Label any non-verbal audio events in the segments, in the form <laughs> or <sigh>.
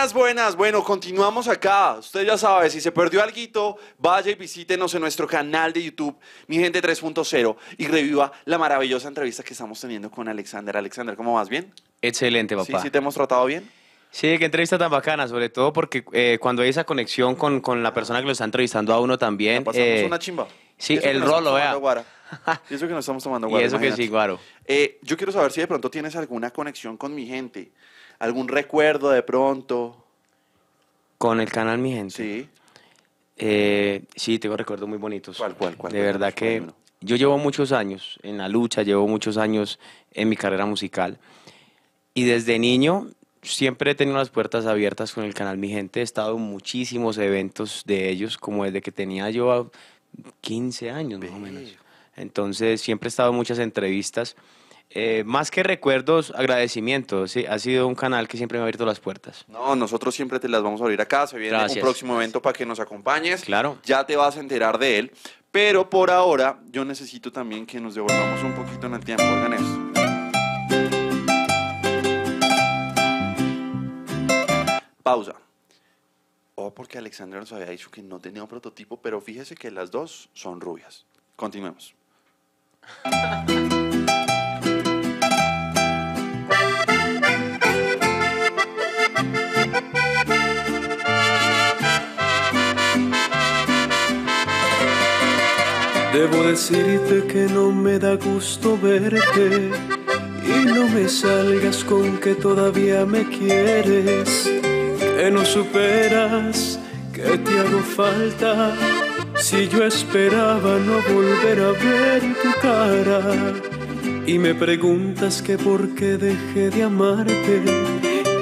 Buenas, buenas. Bueno, continuamos acá. Usted ya sabe, si se perdió algo, vaya y visítenos en nuestro canal de YouTube, Mi Gente 3.0, y reviva la maravillosa entrevista que estamos teniendo con Alexander. Alexander, ¿cómo vas? ¿Bien? Excelente, papá. ¿Sí, sí te hemos tratado bien? Sí, qué entrevista tan bacana, sobre todo porque eh, cuando hay esa conexión con, con, la persona que lo está entrevistando a uno también. Pasamos eh, una chimba. Sí, el rolo, vea. <laughs> Y eso que nos estamos tomando guaro. y eso que sí, guaro. Eh, yo quiero saber si de pronto tienes alguna conexión con mi gente algún recuerdo de pronto. Con el canal Mi Gente. Sí. Eh, sí, tengo recuerdos muy bonitos. ¿Cuál, cuál, De verdad que yo llevo muchos años en la lucha, llevo muchos años en mi carrera musical. Y desde niño siempre he tenido las puertas abiertas con el canal Mi Gente. He estado en muchísimos eventos de ellos, como desde que tenía yo 15 años más o menos. Entonces siempre he estado en muchas entrevistas eh, más que recuerdos, agradecimientos. ¿sí? Ha sido un canal que siempre me ha abierto las puertas. No, nosotros siempre te las vamos a abrir acá. Se viene un próximo evento para que nos acompañes. Claro. Ya te vas a enterar de él. Pero por ahora, yo necesito también que nos devolvamos un poquito en el tiempo. Pausa. O oh, porque Alexandra nos había dicho que no tenía un prototipo, pero fíjese que las dos son rubias. Continuemos. <laughs> Debo decirte que no me da gusto verte y no me salgas con que todavía me quieres, que no superas, que te hago falta. Si yo esperaba no volver a ver tu cara y me preguntas que por qué dejé de amarte,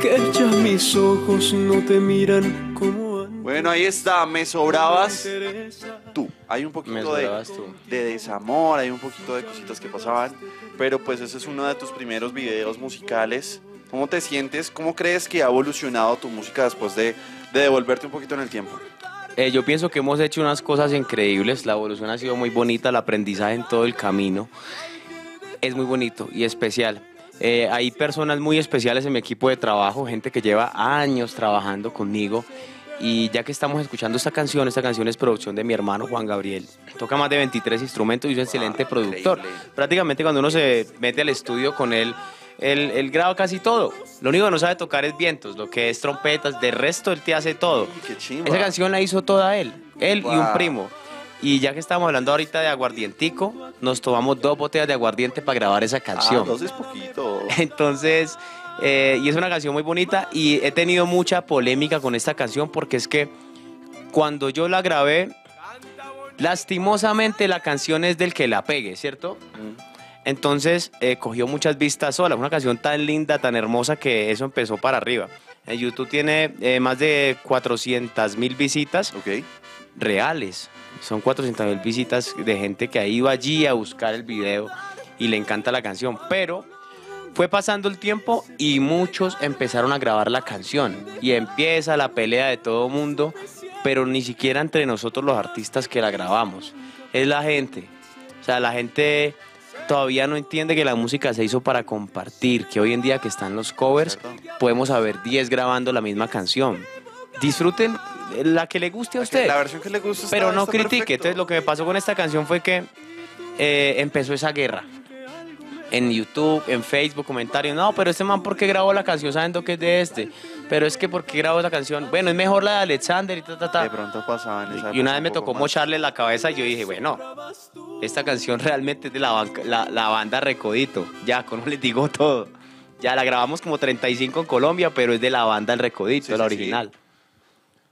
que ya mis ojos no te miran como bueno, ahí está, me sobrabas tú. Hay un poquito de, de, desamor, hay un poquito de cositas que pasaban, pero pues ese es uno de tus primeros videos musicales. ¿Cómo te sientes? ¿Cómo crees que ha evolucionado tu música después de, devolverte un poquito en el tiempo? Eh, yo pienso que hemos hecho unas cosas increíbles, la evolución ha sido muy bonita, el aprendizaje en todo el camino es muy bonito y especial. Eh, hay personas muy especiales en mi equipo de trabajo, gente que lleva años trabajando conmigo y ya que estamos escuchando esta canción, esta canción es producción de mi hermano Juan Gabriel. Toca más de 23 instrumentos y es un excelente ah, productor. Prácticamente cuando uno se mete al estudio con él, él, graba casi todo. Lo único que no sabe tocar es vientos, lo que es trompetas. De resto, él te hace todo. Esa canción la hizo toda él, él y un primo. Y ya que estamos hablando ahorita de aguardientico, nos tomamos dos botellas de aguardiente para grabar esa ah, canción. <laughs> entonces Entonces, eh, y es una canción muy bonita y he tenido mucha polémica con esta canción porque es que cuando yo la grabé, lastimosamente la canción es del que la pegue, ¿cierto? Mm. Entonces eh, cogió muchas vistas sola, una canción tan linda, tan hermosa que eso empezó para arriba. En YouTube tiene eh, más de 400 mil visitas reales. Son 400 mil visitas de gente que ha ido allí a buscar el video y le encanta la canción, pero fue pasando el tiempo y muchos empezaron a grabar la canción y empieza la pelea de todo mundo, pero ni siquiera entre nosotros los artistas que la grabamos, es la gente. O sea, la gente todavía no entiende que la música se hizo para compartir, que hoy en día que están los covers, podemos haber 10 grabando la misma canción. Disfruten la que le guste a usted. La versión que le guste. Pero no critique. Entonces lo que me pasó con esta canción fue que eh, empezó esa guerra en YouTube, en Facebook, comentarios, no, pero este man, ¿por qué grabó la canción sabiendo que es de este? Pero es que, ¿por qué grabó esa canción? Bueno, es mejor la de Alexander y ta, ta, ta. De pronto pasaban Y una vez me tocó mocharle la cabeza y yo dije, bueno, esta canción realmente es de la, la, banda Recodito. Ya, como les digo todo. Ya la grabamos como 35 en Colombia, pero es de la banda El Recodito, la original.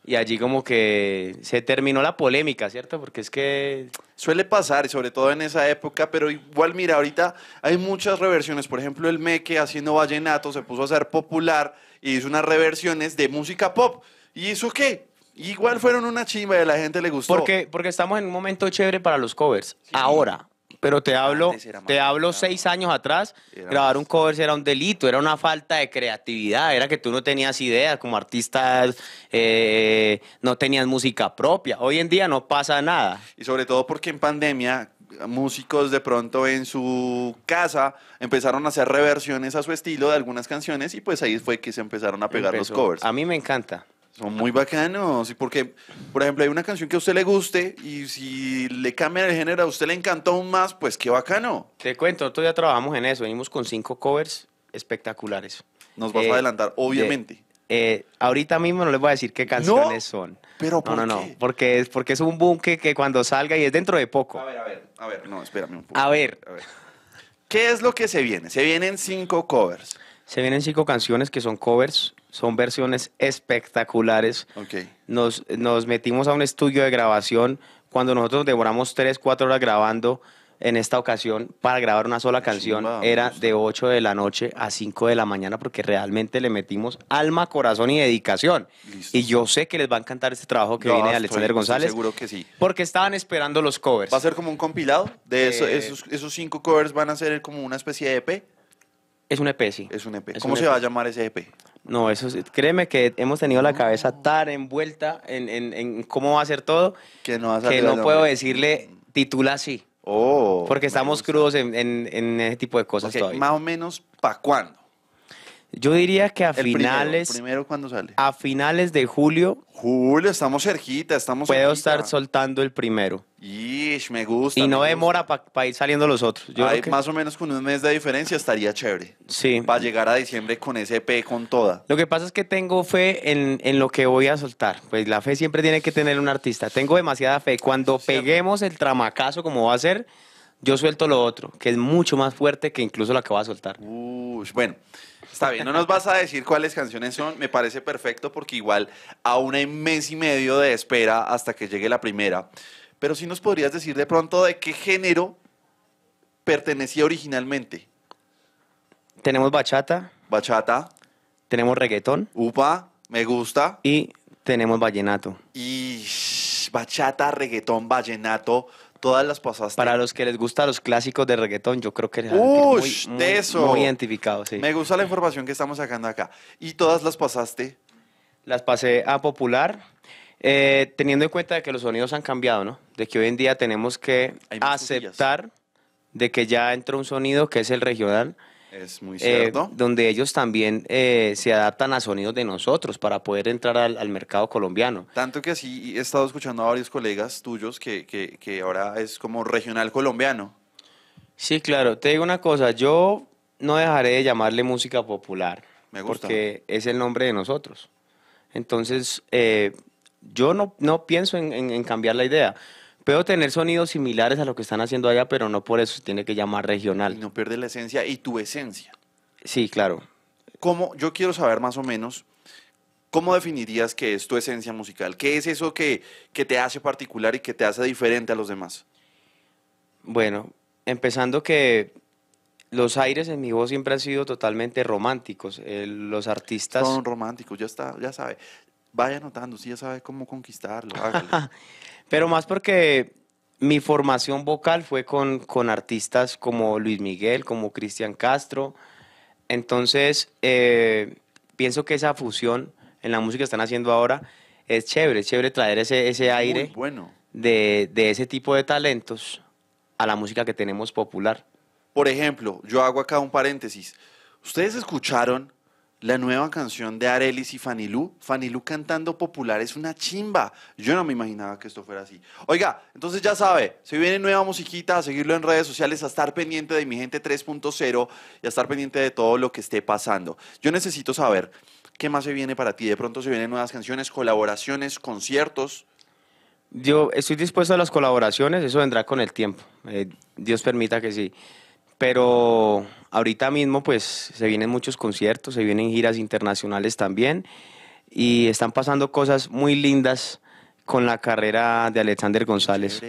Y allí como que se terminó la polémica, ¿cierto? Porque es que... Suele pasar, sobre todo en esa época, pero igual mira, ahorita hay muchas reversiones. Por ejemplo, el Meque haciendo vallenato se puso a ser popular y hizo unas reversiones de música pop. ¿Y eso qué? Igual fueron una chimba y a la gente le gustó. Porque, porque estamos en un momento chévere para los covers. Ahora, pero te hablo, te hablo seis años atrás, grabar un cover era un delito, era una falta de creatividad, era que tú no tenías ideas como artista, eh, no tenías música propia. Hoy en día no pasa nada. Y sobre todo porque en pandemia músicos de pronto en su casa empezaron a hacer reversiones a su estilo de algunas canciones y pues ahí fue que se empezaron a pegar los covers. A mí me encanta. Son muy bacanos. Y porque, por ejemplo, hay una canción que a usted le guste y si le cambia el género, a usted le encantó aún más, pues qué bacano. Te cuento, nosotros ya trabajamos en eso. Venimos con cinco covers espectaculares. Nos vas a eh, adelantar, obviamente. Eh, ahorita mismo no les voy a decir qué canciones son. Pero ¿por no, qué? Porque es, porque es un boom que, cuando salga y es dentro de poco. A ver, a ver, a ver. No, espérame un poco. A ver. ¿Qué es lo que se viene? Se vienen cinco covers. Se vienen cinco canciones que son covers son versiones espectaculares. Okay. Nos, nos metimos a un estudio de grabación cuando nosotros demoramos 3, 4 horas grabando en esta ocasión para grabar una sola canción era de 8 de la noche a 5 de la mañana porque realmente le metimos alma, corazón y dedicación. Y yo sé que les va a encantar este trabajo que viene de Alexander González. seguro que sí. Porque estaban esperando los covers. ¿Va a ser como un compilado? de eh, esos, esos cinco covers van a ser como una especie de EP. Es un EP, sí. Es un EP. ¿Cómo se va a e llamar ese EP? No, eso es, créeme que hemos tenido la cabeza tan envuelta en, cómo va a ser todo que no, puedo decirle titula así. Oh, porque estamos crudos en, en, ese tipo de cosas todavía. Más o menos, ¿para cuándo? Yo diría que a finales. Primero, primero cuando sale. A finales de julio. Julio, estamos cerquita, estamos. Puedo estar soltando el primero. Yish, me gusta. Y no demora para ir saliendo los otros. Yo Más o menos con un mes de diferencia estaría chévere. Sí. Para llegar a diciembre con ese P con toda. Lo que pasa es que tengo fe en, lo que voy a soltar. Pues la fe siempre tiene que tener un artista. Tengo demasiada fe. Cuando peguemos el tramacazo como va a ser, yo suelto lo otro, que es mucho más fuerte que incluso lo que voy a soltar. Uh, bueno, está bien, no nos vas a decir cuáles canciones son, me parece perfecto porque igual a un mes y medio de espera hasta que llegue la primera, pero sí nos podrías decir de pronto de qué género pertenecía originalmente. Tenemos bachata. Bachata. Tenemos reggaetón. Upa, me gusta. Y tenemos vallenato. Y bachata, reggaetón, vallenato, todas las pasaste. Para los que les gusta los clásicos de reggaetón, yo creo que les muy, muy, identificado, Me gusta la información que estamos sacando acá. ¿Y todas las pasaste? Las pasé a popular, eh, teniendo en cuenta de que los sonidos han cambiado, ¿no? De que hoy en día tenemos que aceptar de que ya entró un sonido que es el regional es muy eh, cierto. donde ellos también eh, se adaptan a sonidos de nosotros para poder entrar al, mercado colombiano. Tanto que así he estado escuchando a varios colegas tuyos que, ahora es como regional colombiano. Sí, claro. Te digo una cosa, yo no dejaré de llamarle música popular. Me gusta. Porque es el nombre de nosotros. Entonces, eh, yo no, pienso en cambiar la idea. Puedo tener sonidos similares a lo que están haciendo allá, pero no por eso se tiene que llamar regional. Y no pierde la esencia y tu esencia. Sí, claro. ¿Cómo, yo quiero saber más o menos, ¿cómo definirías que es tu esencia musical? ¿Qué es eso que, te hace particular y que te hace diferente a los demás? Bueno, empezando que los aires en mi voz siempre han sido totalmente románticos. los artistas... Son románticos, ya está, ya sabe. Vaya notando, si ya sabe cómo conquistarlo, hágalo. <laughs> Pero más porque mi formación vocal fue con, artistas como Luis Miguel, como Cristian Castro. Entonces, eh, pienso que esa fusión en la música que están haciendo ahora es chévere, es chévere traer ese, aire bueno. de, de ese tipo de talentos a la música que tenemos popular. Por ejemplo, yo hago acá un paréntesis. Ustedes escucharon la nueva canción de Arelis y Fanilú. Fanilú cantando popular es una chimba. Yo no me imaginaba que esto fuera así. Oiga, entonces ya sabe, se si viene nueva musiquita, a seguirlo en redes sociales, a estar pendiente de mi gente 3.0 y a estar pendiente de todo lo que esté pasando. Yo necesito saber qué más se viene para ti. De pronto se vienen nuevas canciones, colaboraciones, conciertos. Yo estoy dispuesto a las colaboraciones, eso vendrá con el tiempo. Eh, Dios permita que sí. Pero Ahorita mismo pues se vienen muchos conciertos, se vienen giras internacionales también y están pasando cosas muy lindas con la carrera de Alexander González.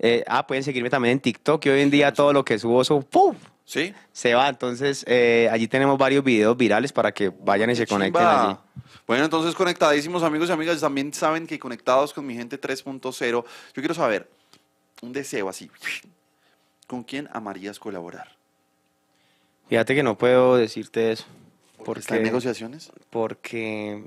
Eh, ah, pueden seguirme también en TikTok, hoy en día todo lo que subo, su ¡pum! ¿Sí? Se va, entonces eh, allí tenemos varios videos virales para que vayan y se conecten allí. Bueno, entonces conectadísimos amigos y amigas, también saben que conectados con mi gente 3.0, yo quiero saber un deseo así, <sniffs> ¿con quién amarías colaborar? Fíjate que no puedo decirte eso. ¿Porque, en negociaciones? Porque,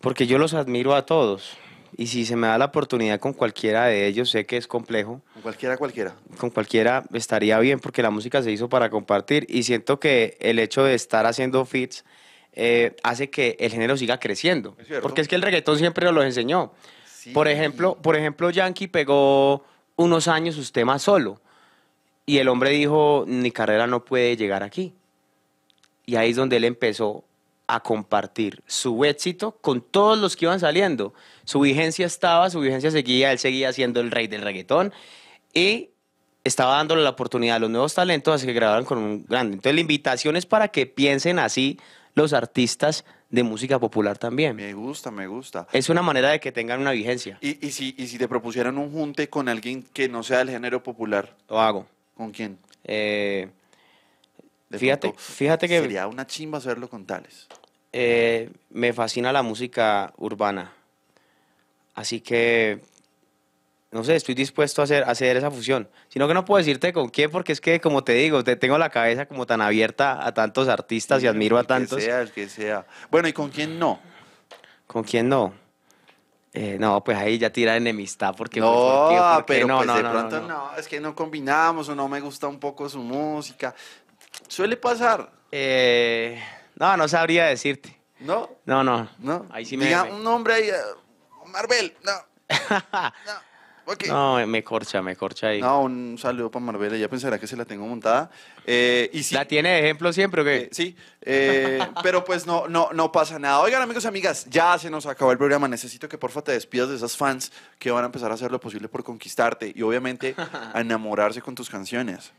porque yo los admiro a todos. Y si se me da la oportunidad con cualquiera de ellos, sé que es complejo. ¿Con cualquiera, cualquiera? Con cualquiera estaría bien porque la música se hizo para compartir y siento que el hecho de estar haciendo fits eh, hace que el género siga creciendo. porque es que el reggaetón siempre nos lo enseñó. Por, ejemplo, por ejemplo, Yankee pegó unos años sus temas solo y el hombre dijo, mi carrera no puede llegar aquí. Y ahí es donde él empezó a compartir su éxito con todos los que iban saliendo. Su vigencia estaba, su vigencia seguía, él seguía siendo el rey del reggaetón y estaba dándole la oportunidad a los nuevos talentos a que grabaran con un grande. Entonces la invitación es para que piensen así los artistas de música popular también. Me gusta, me gusta. Es una manera de que tengan una vigencia. ¿Y, si, y si te propusieran un junte con alguien que no sea del género popular? Lo hago. ¿Con quién? Eh, fíjate, fíjate que... Sería una chimba hacerlo con Tales. Eh, me fascina la música urbana. Así que, no sé, estoy dispuesto a hacer, a hacer esa fusión. Sino que no puedo decirte con quién, porque es que, como te digo, te tengo la cabeza como tan abierta a tantos artistas y admiro a tantos. que sea, que sea. Bueno, ¿y con quién no? ¿Con quién no? Eh, no, pues ahí ya tira enemistad porque no, pues, pero pues de pronto no, es que no combinamos o no me gusta un poco su música. Suele pasar. Eh, no, no sabría decirte. ¿No? No, no. No. Ahí sí me Diga un nombre ahí, eh, Marvel. No. <laughs> no. No, me corcha, me corcha ahí. No, un saludo para Marbella, ya pensará que se la tengo montada. Eh, y ¿La tiene de ejemplo siempre o eh, sí, eh, <laughs> pero pues no, no, no pasa nada. Oigan, amigos y amigas, ya se nos acabó el programa. Necesito que porfa te despidas de esas fans que van a empezar a hacer lo posible por conquistarte y obviamente <laughs> a enamorarse con tus canciones.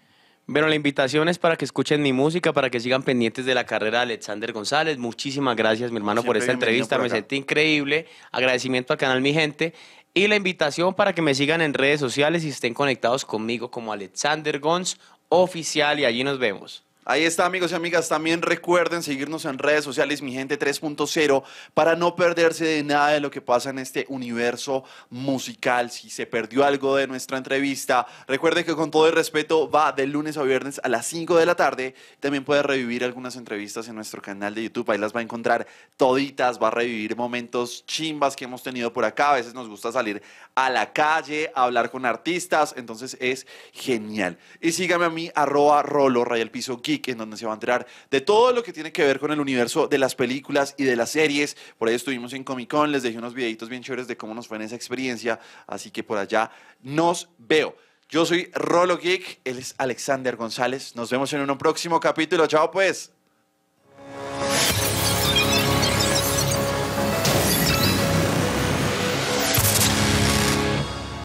Bueno, la invitación es para que escuchen mi música, para que sigan pendientes de la carrera de Alexander González. Muchísimas gracias, mi hermano, por esta entrevista. Me sentí increíble. Agradecimiento al canal Mi Gente. Y la invitación para que me sigan en redes sociales y estén conectados conmigo como Alexander Gons Oficial y allí nos vemos. Ahí está, amigos y amigas. También recuerden seguirnos en redes sociales, mi gente 3.0, para no perderse de nada de lo que pasa en este universo musical. Si se perdió algo de nuestra entrevista, recuerden que con todo el respeto va de lunes a viernes a las 5 de la tarde. También puede revivir algunas entrevistas en nuestro canal de YouTube. Ahí las va a encontrar toditas. Va a revivir momentos chimbas que hemos tenido por acá. A veces nos gusta salir a la calle, hablar con artistas. Entonces es genial. Y sígame a mí, arroba rolo, geek en donde se va a enterar de todo lo que tiene que ver con el universo de las películas y de las series. Por ahí estuvimos en Comic Con, les dejé unos videitos bien chéveres de cómo nos fue en esa experiencia, así que por allá nos veo. Yo soy Rolo Geek, él es Alexander González. Nos vemos en un próximo capítulo. Chao pues.